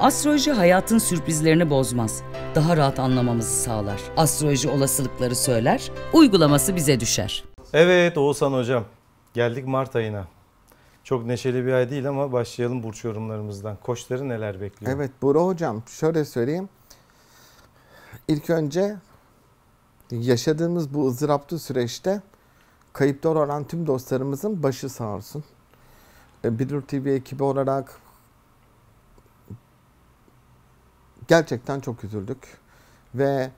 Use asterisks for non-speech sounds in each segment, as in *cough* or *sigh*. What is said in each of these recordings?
Astroloji hayatın sürprizlerini bozmaz. Daha rahat anlamamızı sağlar. Astroloji olasılıkları söyler, uygulaması bize düşer. Evet Oğuzhan Hocam, geldik Mart ayına. Çok neşeli bir ay değil ama başlayalım burç yorumlarımızdan. Koçları neler bekliyor? Evet Buru Hocam şöyle söyleyeyim. İlk önce yaşadığımız bu ızdıraplı süreçte kayıplar olan tüm dostlarımızın başı sağ olsun. E, Bidur TV ekibi olarak gerçekten çok üzüldük. Ve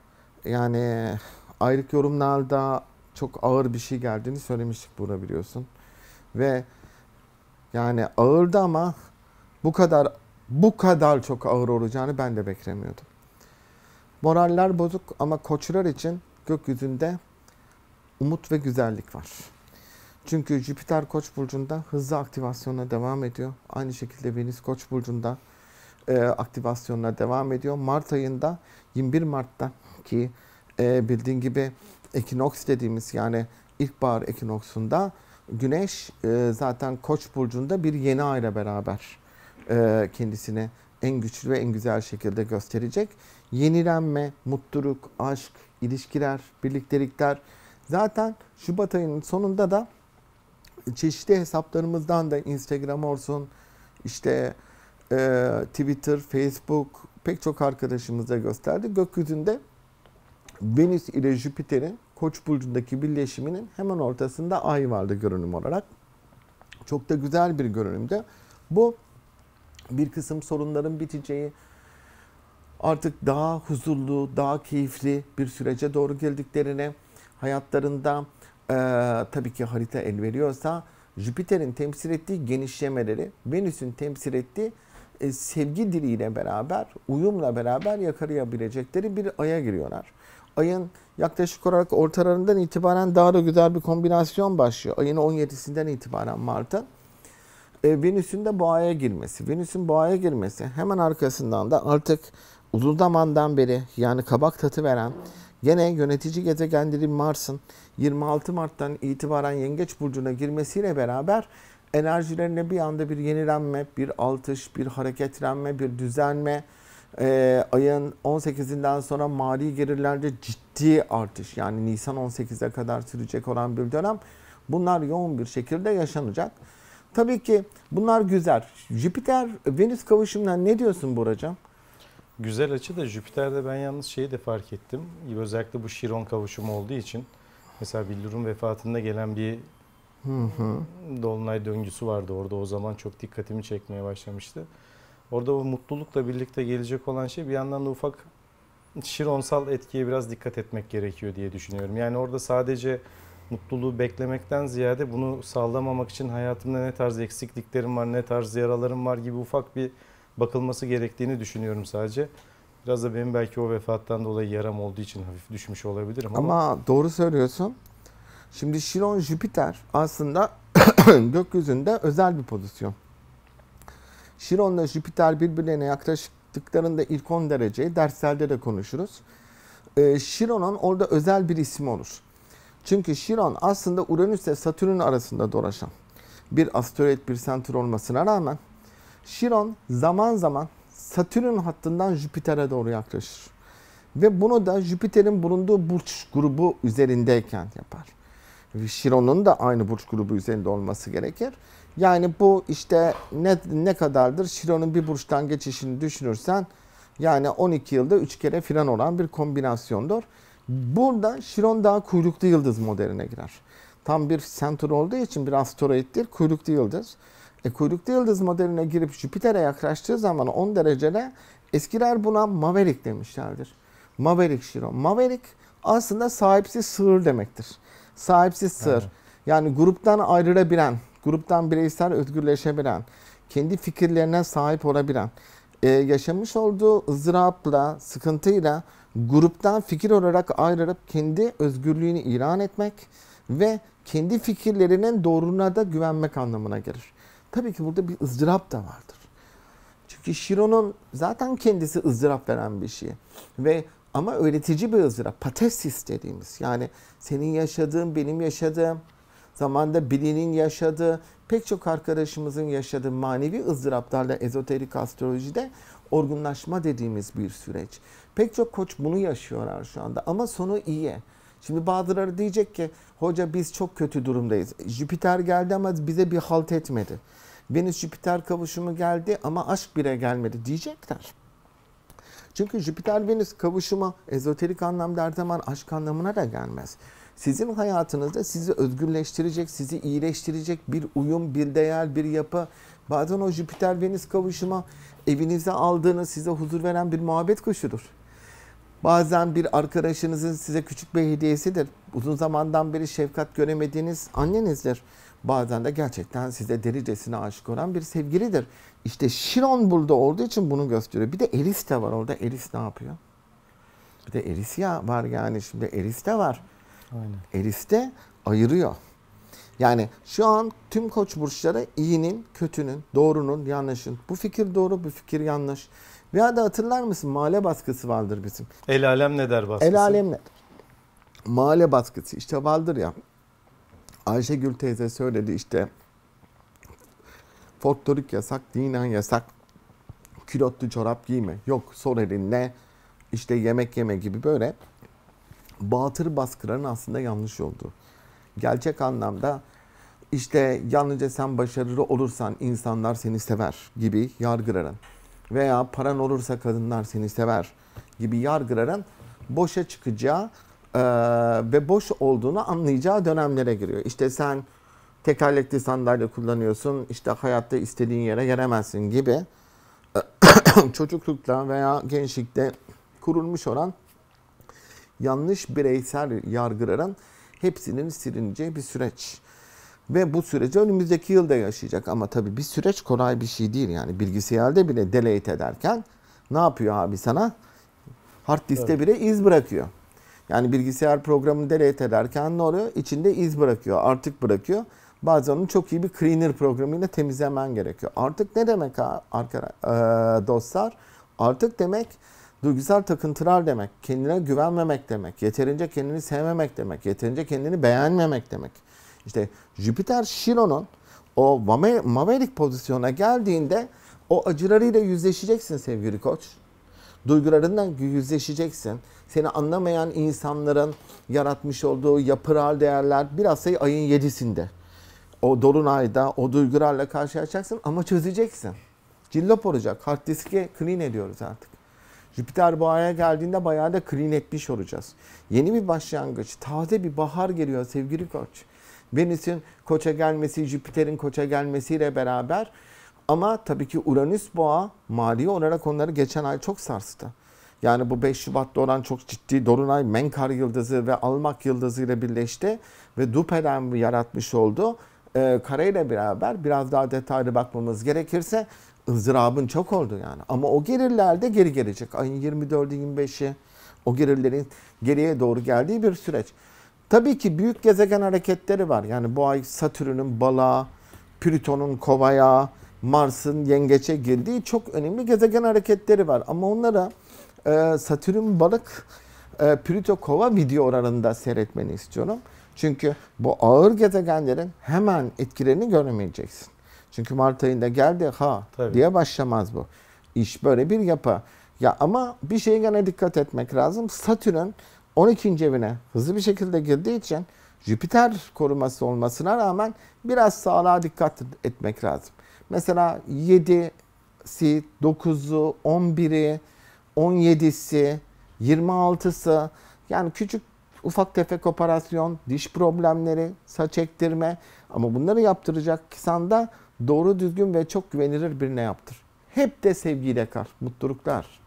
yani ayrık yorumlarda çok ağır bir şey geldiğini söylemiştik Buğra biliyorsun. Ve yani ağırdı ama bu kadar bu kadar çok ağır olacağını ben de beklemiyordum. Moraller bozuk ama koçlar için gökyüzünde umut ve güzellik var. Çünkü Jüpiter Koç burcunda hızlı aktivasyona devam ediyor. Aynı şekilde Venüs Koç burcunda e, aktivasyonlar devam ediyor. Mart ayında 21 Mart'ta ki e, bildiğin gibi ekinoks dediğimiz yani ilkbahar ekinoksunda Güneş e, zaten Koç burcunda bir yeni ayla beraber e, kendisini en güçlü ve en güzel şekilde gösterecek. Yenilenme, mutluluk, aşk, ilişkiler, birliktelikler. Zaten Şubat ayının sonunda da çeşitli hesaplarımızdan da Instagram olsun, işte e, Twitter, Facebook pek çok arkadaşımıza gösterdi. Gökyüzünde Venüs ile Jüpiter'in Koç burcundaki birleşiminin hemen ortasında ay vardı görünüm olarak. Çok da güzel bir görünümde. Bu bir kısım sorunların biteceği, artık daha huzurlu, daha keyifli bir sürece doğru geldiklerine hayatlarında e, tabii ki harita el veriyorsa Jüpiter'in temsil ettiği genişlemeleri, Venüs'ün temsil ettiği e, sevgi diliyle beraber, uyumla beraber yakalayabilecekleri bir aya giriyorlar. Ayın yaklaşık olarak ortalarından itibaren daha da güzel bir kombinasyon başlıyor. Ayın 17'sinden itibaren Mart'ın. E, Venüs'ün de bu boğaya girmesi. Venüs'ün bu boğaya girmesi hemen arkasından da artık uzun zamandan beri yani kabak tatı veren gene yönetici gezegenleri Mars'ın 26 Mart'tan itibaren Yengeç Burcu'na girmesiyle beraber enerjilerine bir anda bir yenilenme, bir altış, bir hareketlenme, bir düzenme, e, ayın 18'inden sonra mali gelirlerde ciddi artış yani Nisan 18'e kadar sürecek olan bir dönem bunlar yoğun bir şekilde yaşanacak. Tabii ki bunlar güzel. Jüpiter Venüs kavuşumuna ne diyorsun Buracığım? Güzel açı da Jüpiter'de ben yalnız şeyi de fark ettim. Özellikle bu Şiron kavuşumu olduğu için mesela Billur'un vefatında gelen bir Hı hı. Dolunay döngüsü vardı orada o zaman çok dikkatimi çekmeye başlamıştı. Orada o mutlulukla birlikte gelecek olan şey bir yandan da ufak şironsal etkiye biraz dikkat etmek gerekiyor diye düşünüyorum. Yani orada sadece mutluluğu beklemekten ziyade bunu sağlamamak için hayatımda ne tarz eksikliklerim var, ne tarz yaralarım var gibi ufak bir bakılması gerektiğini düşünüyorum sadece. Biraz da benim belki o vefattan dolayı yaram olduğu için hafif düşmüş olabilirim ama... Ama doğru söylüyorsun. Şimdi Şiron Jüpiter aslında *coughs* gökyüzünde özel bir pozisyon. Şiron ile Jüpiter birbirlerine yaklaştıklarında ilk 10 dereceyi derslerde de konuşuruz. Ee, orada özel bir ismi olur. Çünkü Şiron aslında Uranüs ile Satürn arasında dolaşan bir asteroid bir sentür olmasına rağmen Şiron zaman zaman Satürn hattından Jüpiter'e doğru yaklaşır. Ve bunu da Jüpiter'in bulunduğu burç grubu üzerindeyken yapar. Şiron'un da aynı burç grubu üzerinde olması gerekir. Yani bu işte ne, ne kadardır Şiron'un bir burçtan geçişini düşünürsen yani 12 yılda 3 kere filan olan bir kombinasyondur. Burada Şiron daha kuyruklu yıldız modeline girer. Tam bir sentör olduğu için bir asteroittir, kuyruklu yıldız. E, kuyruklu yıldız modeline girip Jüpiter'e yaklaştığı zaman 10 derecede eskiler buna Maverick demişlerdir. Maverick Şiron. Maverick aslında sahipsiz sığır demektir sahipsiz sır. Evet. Yani gruptan ayrılabilen, gruptan bireysel özgürleşebilen, kendi fikirlerine sahip olabilen, e, yaşamış olduğu ızdırapla, sıkıntıyla gruptan fikir olarak ayrılıp kendi özgürlüğünü ilan etmek ve kendi fikirlerinin doğruluğuna da güvenmek anlamına gelir. Tabii ki burada bir ızdırap da vardır. Çünkü Şiron'un zaten kendisi ızdırap veren bir şey. Ve ama öğretici bir ızdırap, patesis dediğimiz. Yani senin yaşadığın, benim yaşadığım, zamanda birinin yaşadığı, pek çok arkadaşımızın yaşadığı manevi ızdıraplarla ezoterik astrolojide orgunlaşma dediğimiz bir süreç. Pek çok koç bunu yaşıyorlar şu anda ama sonu iyi. Şimdi bazıları diyecek ki hoca biz çok kötü durumdayız. Jüpiter geldi ama bize bir halt etmedi. Venüs Jüpiter kavuşumu geldi ama aşk bire gelmedi diyecekler. Çünkü Jüpiter-Venüs kavuşumu ezoterik anlamda her zaman aşk anlamına da gelmez. Sizin hayatınızda sizi özgürleştirecek, sizi iyileştirecek bir uyum, bir değer, bir yapı. Bazen o Jüpiter-Venüs kavuşuma evinize aldığınız, size huzur veren bir muhabbet kuşudur. Bazen bir arkadaşınızın size küçük bir hediyesidir. Uzun zamandan beri şefkat göremediğiniz annenizdir bazen de gerçekten size delicesine aşık olan bir sevgilidir. İşte Şiron burada olduğu için bunu gösteriyor. Bir de Eris de var orada. Eris ne yapıyor? Bir de Eris ya var yani şimdi Eris de var. Aynen. Eris de ayırıyor. Yani şu an tüm koç burçları iyinin, kötünün, doğrunun, yanlışın. Bu fikir doğru, bu fikir yanlış. Veya da hatırlar mısın? Mahalle baskısı vardır bizim. El alem ne der baskısı? El alem ne der? Mahalle baskısı işte vardır ya. Ayşegül teyze söyledi işte folklorik yasak, dinen yasak, külotlu çorap giyme, yok sol elinle işte yemek yeme gibi böyle batır baskıların aslında yanlış oldu. Gerçek anlamda işte yalnızca sen başarılı olursan insanlar seni sever gibi yargıların veya paran olursa kadınlar seni sever gibi yargıların boşa çıkacağı e, ve boş olduğunu anlayacağı dönemlere giriyor. İşte sen tekerlekli sandalye kullanıyorsun, işte hayatta istediğin yere gelemezsin gibi *clears throat* çocuklukta veya gençlikte kurulmuş olan yanlış bireysel yargıların hepsinin silineceği bir süreç. Ve bu süreci önümüzdeki yılda yaşayacak ama tabii bir süreç kolay bir şey değil yani bilgisayarda bile delete ederken ne yapıyor abi sana? Hard diskte evet. bile iz bırakıyor. Yani bilgisayar programını delete ederken ne oluyor? İçinde iz bırakıyor, artık bırakıyor. Bazen onu çok iyi bir cleaner programıyla temizlemen gerekiyor. Artık ne demek arkadaşlar? E, dostlar? Artık demek duygusal takıntılar demek, kendine güvenmemek demek, yeterince kendini sevmemek demek, yeterince kendini beğenmemek demek. İşte Jüpiter Şiron'un o Maverick pozisyona geldiğinde o acılarıyla yüzleşeceksin sevgili koç. Duygularından yüzleşeceksin. Seni anlamayan insanların yaratmış olduğu yapıral değerler biraz sayı ayın yedisinde. O dolunayda o duygularla karşılaşacaksın ama çözeceksin. Cillop olacak. Hard diski clean ediyoruz artık. Jüpiter boğaya geldiğinde bayağı da clean etmiş olacağız. Yeni bir başlangıç, taze bir bahar geliyor sevgili koç. Venüs'ün koça gelmesi, Jüpiter'in koça gelmesiyle beraber ama tabii ki Uranüs boğa mali olarak onları geçen ay çok sarstı. Yani bu 5 Şubat'ta olan çok ciddi Dorunay Menkar yıldızı ve Almak yıldızı ile birleşti ve Duperen yaratmış oldu. Ee, kareyle beraber biraz daha detaylı bakmamız gerekirse ızdırabın çok oldu yani. Ama o gelirler geri gelecek. Ayın 24'ü 25'i o gelirlerin geriye doğru geldiği bir süreç. Tabii ki büyük gezegen hareketleri var. Yani bu ay Satürn'ün balığa, Plüton'un kovaya, Mars'ın yengeçe girdiği çok önemli gezegen hareketleri var. Ama onlara e, Satürn balık e, Plüto kova video oranında seyretmeni istiyorum. Çünkü bu ağır gezegenlerin hemen etkilerini göremeyeceksin. Çünkü Mart ayında geldi ha Tabii. diye başlamaz bu. İş böyle bir yapı. Ya ama bir şeye gene dikkat etmek lazım. Satürn 12. evine hızlı bir şekilde girdiği için Jüpiter koruması olmasına rağmen biraz sağlığa dikkat etmek lazım. Mesela 7'si, 9'u, 11'i, 17'si, 26'sı yani küçük ufak tefek operasyon, diş problemleri, saç ektirme ama bunları yaptıracak da doğru düzgün ve çok güvenilir birine yaptır. Hep de sevgiyle kal. Mutluluklar.